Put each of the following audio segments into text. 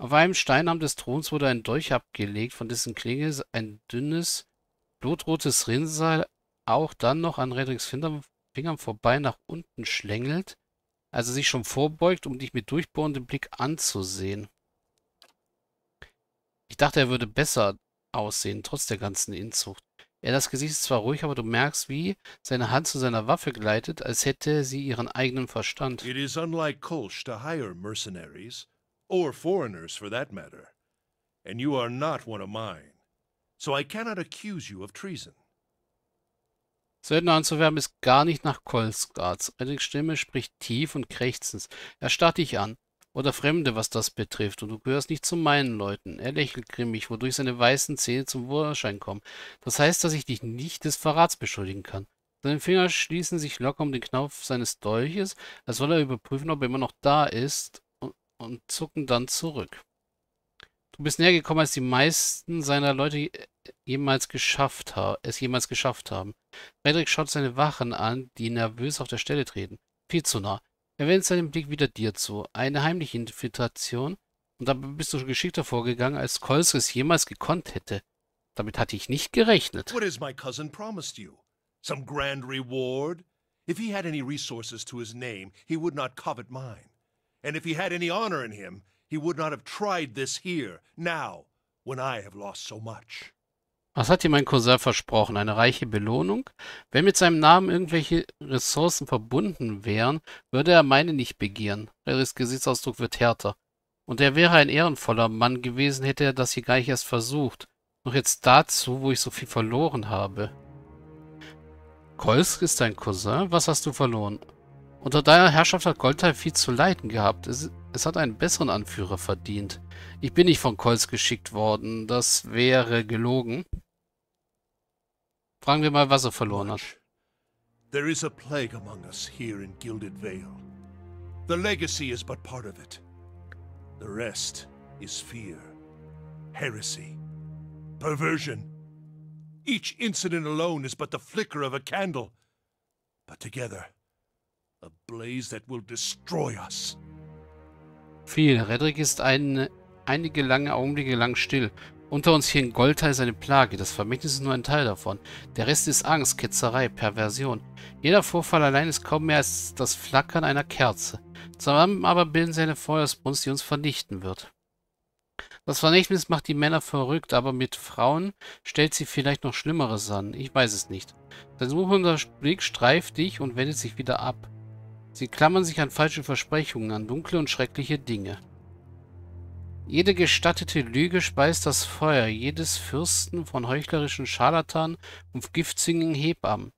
Auf einem Steinarm des Throns wurde ein Dolch abgelegt, von dessen Klinge ein dünnes, blutrotes Rinnsal auch dann noch an Redricks Fingern, vorbei nach unten schlängelt, als er sich schon vorbeugt, um dich mit durchbohrendem Blick anzusehen. Ich dachte, er würde besser aussehen, trotz der ganzen Inzucht. Er das Gesicht ist zwar ruhig, aber du merkst, wie seine Hand zu seiner Waffe gleitet, als hätte sie ihren eigenen Verstand. It is unlike Kolsch to hire mercenaries or foreigners for that matter, and you are not one of mine, so I cannot accuse you of treason. Söldner anzuwerben ist gar nicht nach Kolsgards. Eine Stimme spricht tief und krächzend. Er starrt dich an. Oder Fremde, was das betrifft, und du gehörst nicht zu meinen Leuten. Er lächelt grimmig, wodurch seine weißen Zähne zum Vorschein kommen. Das heißt, dass ich dich nicht des Verrats beschuldigen kann. Seine Finger schließen sich locker um den Knopf seines Dolches, als soll er überprüfen, ob er immer noch da ist und zucken dann zurück. Du bist näher gekommen, als die meisten seiner Leute äh, jemals geschafft es jemals geschafft haben. Frederick schaut seine Wachen an, die nervös auf der Stelle treten. Viel zu nah. Er wendet seinen Blick wieder dir zu. Eine heimliche Infiltration. Und dabei bist du schon geschickter vorgegangen, als Kolsk es jemals gekonnt hätte. Damit hatte ich nicht gerechnet. What has my cousin promised you? Some grand reward? If he had any resources to his name, he would not covet mine. And if he had any honor in him, he would not have tried this here, now, when I have lost so much. Was hat dir mein Cousin versprochen? Eine reiche Belohnung? Wenn mit seinem Namen irgendwelche Ressourcen verbunden wären, würde er meine nicht begehren. Rerys Gesichtsausdruck wird härter. Und er wäre ein ehrenvoller Mann gewesen, hätte er das hier gar nicht erst versucht. Noch jetzt dazu, wo ich so viel verloren habe. Kolsk ist dein Cousin? Was hast du verloren? Unter deiner Herrschaft hat Goldteil viel zu leiden gehabt. Es, es hat einen besseren Anführer verdient. Ich bin nicht von Kolz geschickt worden. Das wäre gelogen. Fragen wir mal, was er verloren hat. There is a plague among us here in Gilded Vale. The legacy is but part of it. The rest is fear, heresy, perversion. Each incident alone is but the flicker of a candle. But together, A blaze that will destroy us. Viel. Redrick ist ein, einige lange Augenblicke lang still. Unter uns hier in Goldteil ist eine Plage. Das Vermächtnis ist nur ein Teil davon. Der Rest ist Angst, Ketzerei, Perversion. Jeder Vorfall allein ist kaum mehr als das Flackern einer Kerze. Zusammen aber bilden sie eine Feuersbrunst, die uns vernichten wird. Das Vermächtnis macht die Männer verrückt, aber mit Frauen stellt sie vielleicht noch Schlimmeres an. Ich weiß es nicht. Sein suchender Blick streift dich und wendet sich wieder ab. Sie klammern sich an falsche Versprechungen, an dunkle und schreckliche Dinge. Jede gestattete Lüge speist das Feuer jedes Fürsten von heuchlerischen Scharlatan und giftzüngigen Hebammen.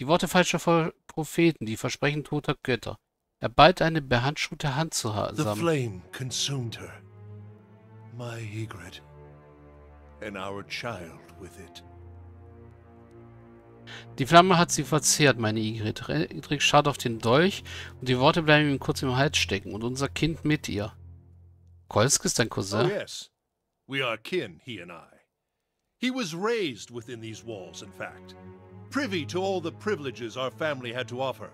Die Worte falscher Propheten, die Versprechen toter Götter. Er bald eine behandschuhte Hand zusammen. The flame consumed her. My Egret. And our child with it. Die Flamme hat sie verzehrt, meine Igrit. Edric schaut auf den Dolch und die Worte bleiben ihm kurz im Hals stecken und unser Kind mit ihr. Kolsk ist dein Cousin? Oh, yes. We are kin, he and I. He was raised within these walls, in fact. Privy to all the privileges our family had to offer.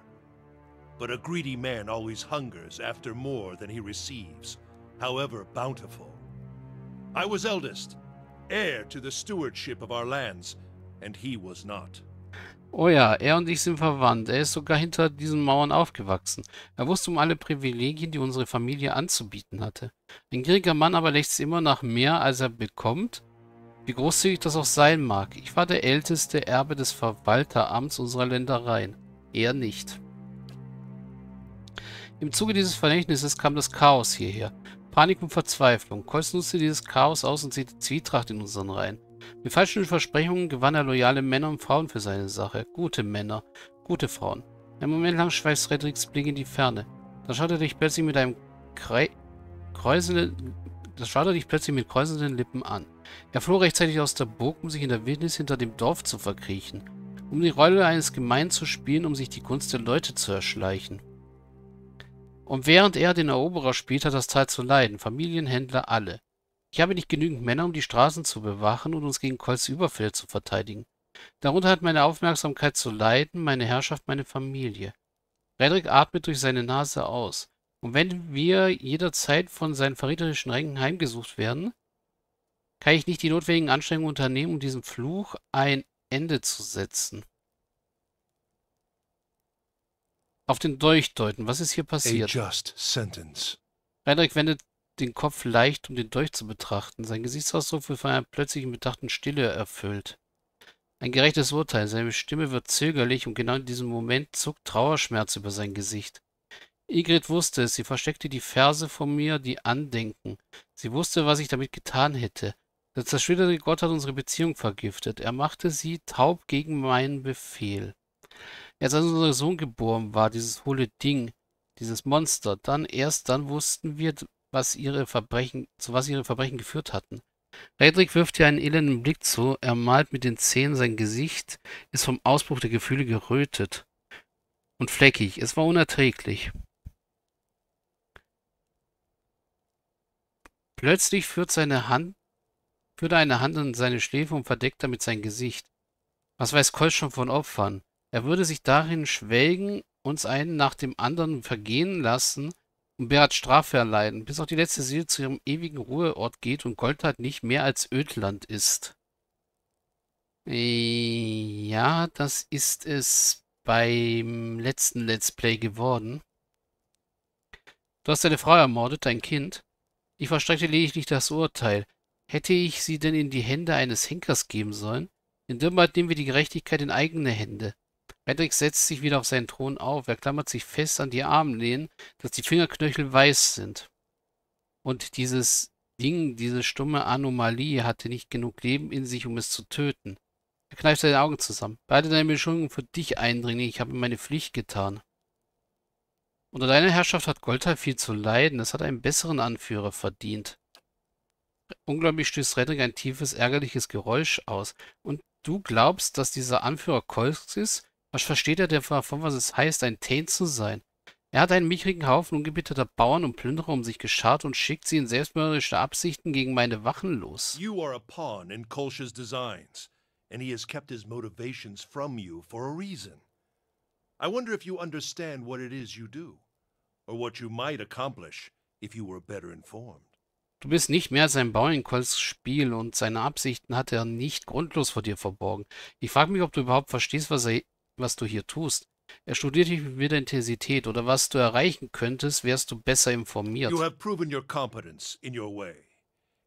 But a greedy man always hungers after more than he receives, however bountiful. I was eldest, heir to the stewardship of our lands, and he was not. Oh ja, er und ich sind verwandt. Er ist sogar hinter diesen Mauern aufgewachsen. Er wusste um alle Privilegien, die unsere Familie anzubieten hatte. Ein gieriger Mann aber lächzt immer nach mehr, als er bekommt, wie großzügig das auch sein mag. Ich war der älteste Erbe des Verwalteramts unserer Ländereien. Er nicht. Im Zuge dieses Vermächtnisses kam das Chaos hierher. Panik und Verzweiflung. Kolz nutzte dieses Chaos aus und sieht Zwietracht in unseren Reihen. Mit falschen Versprechungen gewann er loyale Männer und Frauen für seine Sache. Gute Männer, gute Frauen. Einen Moment lang schweißt Fredericks Blick in die Ferne. Dann schaut er dich plötzlich mit einem Krei kräuselnden... Das schaut er dich plötzlich mit kräuselnden Lippen an. Er floh rechtzeitig aus der Burg, um sich in der Wildnis hinter dem Dorf zu verkriechen. Um die Rolle eines Gemeinen zu spielen, um sich die Kunst der Leute zu erschleichen. Und während er den Eroberer spielt, hat das Tal zu leiden. Familienhändler alle. Ich habe nicht genügend Männer, um die Straßen zu bewachen und uns gegen Kolls Überfälle zu verteidigen. Darunter hat meine Aufmerksamkeit zu leiden, meine Herrschaft, meine Familie. Redrick atmet durch seine Nase aus. Und wenn wir jederzeit von seinen verräterischen Rängen heimgesucht werden, kann ich nicht die notwendigen Anstrengungen unternehmen, um diesem Fluch ein Ende zu setzen. Auf den Dolch deuten. Was ist hier passiert? Redrick wendet den Kopf leicht, um den Dolch zu betrachten. Sein Gesichtsausdruck wird von einer plötzlichen bedachten Stille erfüllt. Ein gerechtes Urteil. Seine Stimme wird zögerlich und genau in diesem Moment zuckt Trauerschmerz über sein Gesicht. Igrit wusste es. Sie versteckte die Verse vor mir, die andenken. Sie wusste, was ich damit getan hätte. Der zerschwitterte Gott hat unsere Beziehung vergiftet. Er machte sie taub gegen meinen Befehl. Erst als unser Sohn geboren war, dieses hohle Ding, dieses Monster, dann erst dann wussten wir, was ihre Verbrechen, zu was ihre Verbrechen geführt hatten. Redrick wirft ihr einen elenden Blick zu, er malt mit den Zähnen sein Gesicht, ist vom Ausbruch der Gefühle gerötet und fleckig. Es war unerträglich. Plötzlich führt seine Hand, führt eine Hand an seine Schläfe und verdeckt damit sein Gesicht. Was weiß Kolsch schon von Opfern? Er würde sich darin schwelgen, uns einen nach dem anderen vergehen lassen, und Berat Strafe erleiden, bis auch die letzte Seele zu ihrem ewigen Ruheort geht und Goldtat nicht mehr als Ödland ist. Ja, das ist es beim letzten Let's Play geworden. Du hast deine Frau ermordet, dein Kind. Ich verstreckte lediglich das Urteil. Hätte ich sie denn in die Hände eines Henkers geben sollen? In Dürmheit nehmen wir die Gerechtigkeit in eigene Hände. Hendrik setzt sich wieder auf seinen Thron auf. Er klammert sich fest an die Armlehnen, dass die Fingerknöchel weiß sind. Und dieses Ding, diese stumme Anomalie, hatte nicht genug Leben in sich, um es zu töten. Er kneift seine Augen zusammen. Beide deine Beschuldigungen für dich eindringen. Ich habe meine Pflicht getan. Unter deiner Herrschaft hat Goldtal viel zu leiden. Es hat einen besseren Anführer verdient. Unglaublich stößt Redrick ein tiefes, ärgerliches Geräusch aus. Und du glaubst, dass dieser Anführer Kolks ist? Was versteht er denn davon, was es heißt, ein Taint zu sein? Er hat einen mickrigen Haufen ungebitterter Bauern und Plünderer um sich geschart und schickt sie in selbstmörderische Absichten gegen meine Wachen los. You are a pawn in Kolsch's designs, and he has kept his motivations from you for a reason. I wonder if you understand what it is you do, or what you might accomplish if you were better informed. Du bist nicht mehr als ein Bauer in Kolls Spiel und seine Absichten hat er nicht grundlos vor dir verborgen. Ich frage mich, ob du überhaupt verstehst, was er was du hier tust. Er studiert dich mit Intensität oder was du erreichen könntest, wärst du besser informiert. You have proven your competence in your way.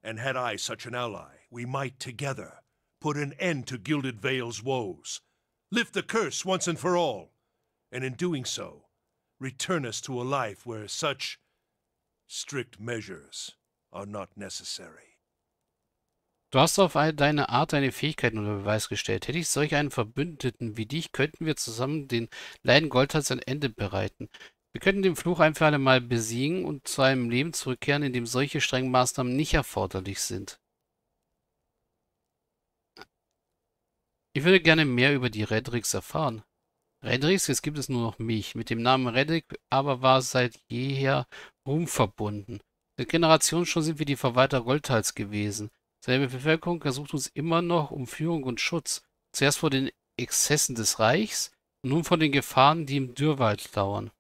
And had I such an ally, we might together put an end to Gilded Vale's woes, lift the curse once and for all, and in doing so, return us to a life where such strict measures are not necessary. Du hast auf deine Art deine Fähigkeiten unter Beweis gestellt. Hätte ich solch einen Verbündeten wie dich, könnten wir zusammen den Leiden Goldhals ein Ende bereiten. Wir könnten den Fluch ein für alle Mal besiegen und zu einem Leben zurückkehren, in dem solche strengen Maßnahmen nicht erforderlich sind. Ich würde gerne mehr über die Redrix erfahren. Redrix, jetzt gibt es nur noch mich. Mit dem Namen Redrick aber war seit jeher Ruhm verbunden. Seit Generationen schon sind wir die Verwalter Goldhals gewesen. Selbe Bevölkerung ersucht uns immer noch um Führung und Schutz, zuerst vor den Exzessen des Reichs nun vor den Gefahren, die im Dürrwald lauern.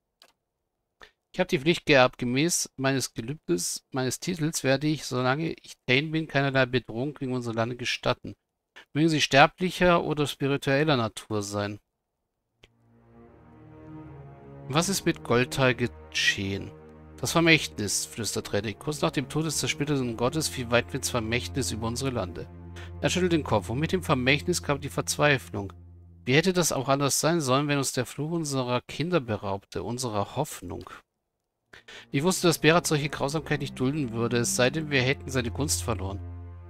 Ich habe die Pflicht geerbt, gemäß meines Gelübdes, meines Titels werde ich, solange ich Dane bin, keinerlei Bedrohung gegen unser Land gestatten. Mögen sie sterblicher oder spiritueller Natur sein. Was ist mit Goldteil geschehen? Das Vermächtnis, flüstert Reddick. Kurz nach dem Tod des zersplitterten Gottes fiel Weidwinds Vermächtnis über unsere Lande. Er schüttelt den Kopf und mit dem Vermächtnis kam die Verzweiflung. Wie hätte das auch anders sein sollen, wenn uns der Fluch unserer Kinder beraubte, unserer Hoffnung? Ich wusste, dass Berat solche Grausamkeit nicht dulden würde, es sei denn, wir hätten seine Kunst verloren.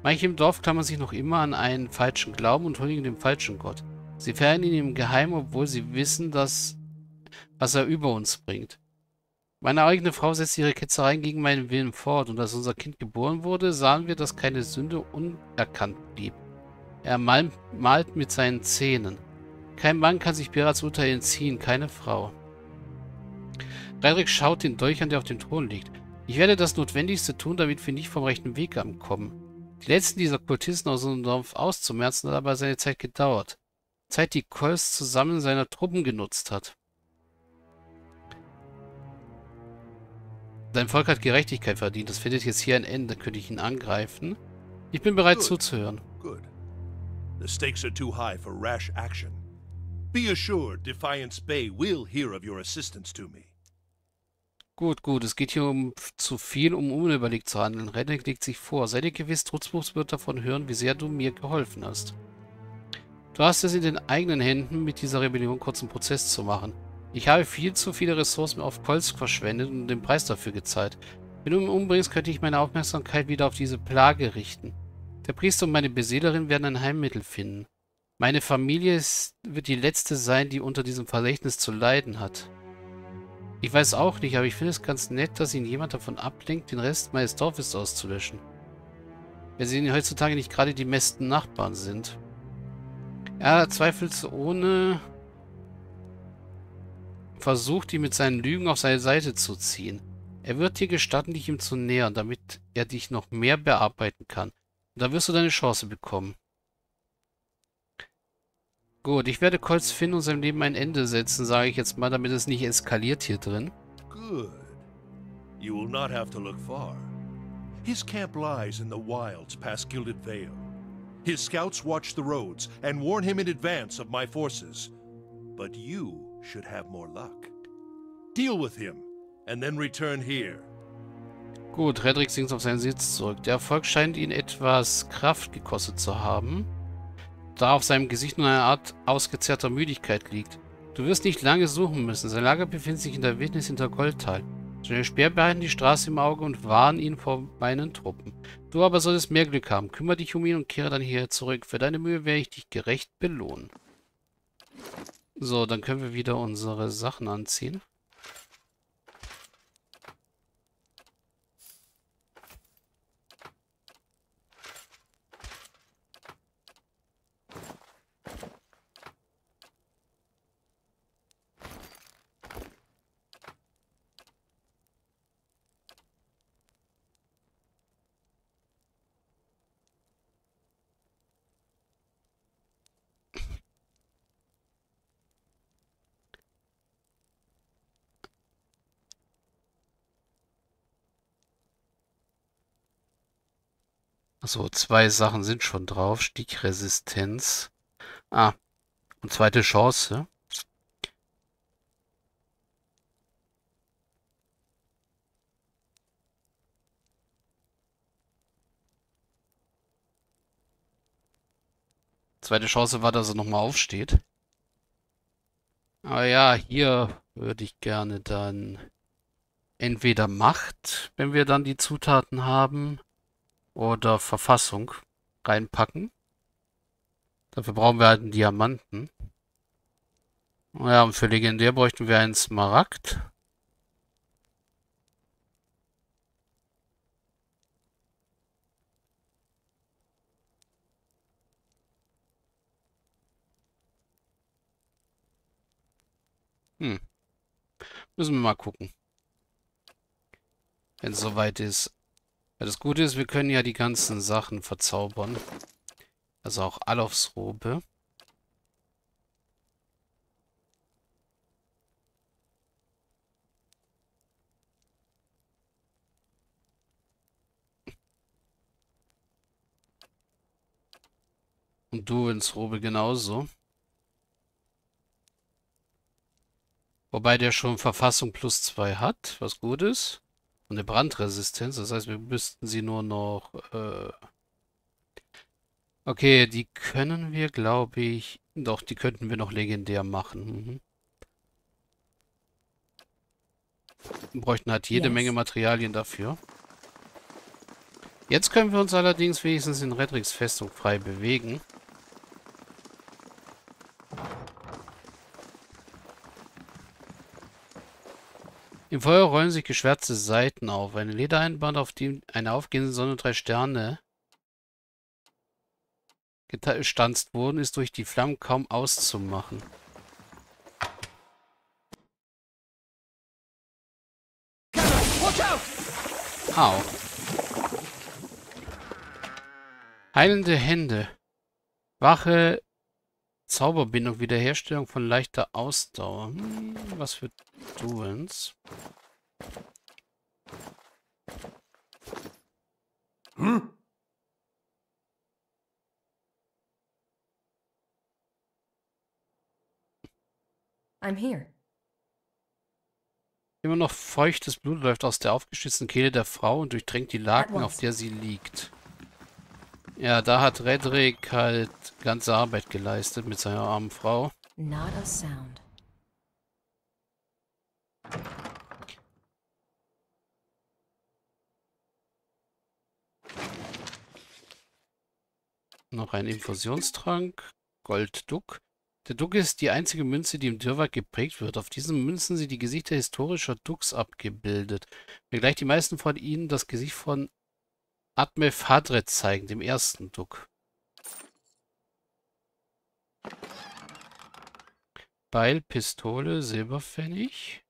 Manche im Dorf klammern sich noch immer an einen falschen Glauben und huldigen dem falschen Gott. Sie feiern ihn im Geheimen, obwohl sie wissen, dass was er über uns bringt. Meine eigene Frau setzte ihre Ketzereien gegen meinen Willen fort und als unser Kind geboren wurde, sahen wir, dass keine Sünde unerkannt blieb. Er malt, malt mit seinen Zähnen. Kein Mann kann sich Berats Urteil entziehen, keine Frau. Reinrich schaut den Dolch an, der auf dem Thron liegt. Ich werde das Notwendigste tun, damit wir nicht vom rechten Weg ankommen. Die letzten dieser Kultisten aus unserem Dorf auszumerzen, hat aber seine Zeit gedauert. Zeit, die Kolz zusammen seiner Truppen genutzt hat. Dein Volk hat Gerechtigkeit verdient. Das findet jetzt hier ein Ende. Könnte ich ihn angreifen? Ich bin bereit Good. zuzuhören. Good. The stakes are too high for rash action. Be assured, Defiance Bay will hear of your assistance to me. Gut, gut. Es geht hier um zu viel, um unüberlegt zu handeln. Redneck legt sich vor. Seid ihr gewiss, Trutzbuchs wird davon hören, wie sehr du mir geholfen hast. Du hast es in den eigenen Händen, mit dieser Rebellion kurzen Prozess zu machen. Ich habe viel zu viele Ressourcen auf Kolsk verschwendet und den Preis dafür gezahlt. Wenn du ihn umbringst, könnte ich meine Aufmerksamkeit wieder auf diese Plage richten. Der Priester und meine Beseelerin werden ein Heilmittel finden. Meine Familie ist, wird die letzte sein, die unter diesem Versächtnis zu leiden hat. Ich weiß auch nicht, aber ich finde es ganz nett, dass ihn jemand davon ablenkt, den Rest meines Dorfes auszulöschen. Wenn sie heutzutage nicht gerade die besten Nachbarn sind. Er ja, zweifelte versucht, ihn mit seinen Lügen auf seine Seite zu ziehen. Er wird dir gestatten, dich ihm zu nähern, damit er dich noch mehr bearbeiten kann. Und da wirst du deine Chance bekommen. Gut, ich werde Colts Finn und seinem Leben ein Ende setzen, sage ich jetzt mal, damit es nicht eskaliert hier drin. Gut. Du wirst nicht weit to Sein far. His camp lies in den wilds past Gilded Vale. Seine scouts watch die roads und warn him in advance of my forces. But you should have more luck. Deal with him and then return here. Gut, Redrick sinkt auf seinen Sitz zurück. Der Erfolg scheint ihn etwas Kraft gekostet zu haben, da auf seinem Gesicht nur eine Art ausgezehrter Müdigkeit liegt. Du wirst nicht lange suchen müssen. Sein Lager befindet sich in der Wildnis hinter Goldtal. Seine Speer behalten die Straße im Auge und warnen ihn vor meinen Truppen. Du aber solltest mehr Glück haben. Kümmere dich um ihn und kehre dann hierher zurück. Für deine Mühe werde ich dich gerecht belohnen. So, dann können wir wieder unsere Sachen anziehen. Achso, zwei Sachen sind schon drauf. Stickresistenz. Ah, und zweite Chance. Zweite Chance war, dass er nochmal aufsteht. Ah ja, hier würde ich gerne dann entweder Macht, wenn wir dann die Zutaten haben, oder Verfassung reinpacken. Dafür brauchen wir halt einen Diamanten. Ja, und für legendär bräuchten wir einen Smaragd. Hm. Müssen wir mal gucken. Wenn es soweit ist das Gute ist, wir können ja die ganzen Sachen verzaubern. Also auch Alofs Robe. Und du ins Robe genauso. Wobei der schon Verfassung plus 2 hat, was gut ist und eine Brandresistenz. Das heißt, wir müssten sie nur noch... Äh okay, die können wir, glaube ich... Doch, die könnten wir noch legendär machen. Mhm. Bräuchten halt jede yes. Menge Materialien dafür. Jetzt können wir uns allerdings wenigstens in Redricks Festung frei bewegen. Im Feuer rollen sich geschwärzte Seiten auf. Eine Ledereinband, auf dem eine aufgehende Sonne drei Sterne gestanzt wurden, ist durch die Flammen kaum auszumachen. Au. Heilende Hände. Wache Zauberbindung, Wiederherstellung von leichter Ausdauer. Hm, was für Duens. Hm? I'm here. Immer noch feuchtes Blut läuft aus der aufgeschnitzten Kehle der Frau und durchtränkt die Laken, auf der sie liegt. Ja, da hat Redrick halt ganze Arbeit geleistet mit seiner armen Frau. Not a sound. Noch ein Infusionstrank. Goldduck. Der Duck ist die einzige Münze, die im Dürrwerk geprägt wird. Auf diesen Münzen sind die Gesichter historischer Ducks abgebildet. Wenngleich die meisten von ihnen das Gesicht von Atmef Hadret zeigen, dem ersten Duck. Beil, Pistole, Silberpfennig.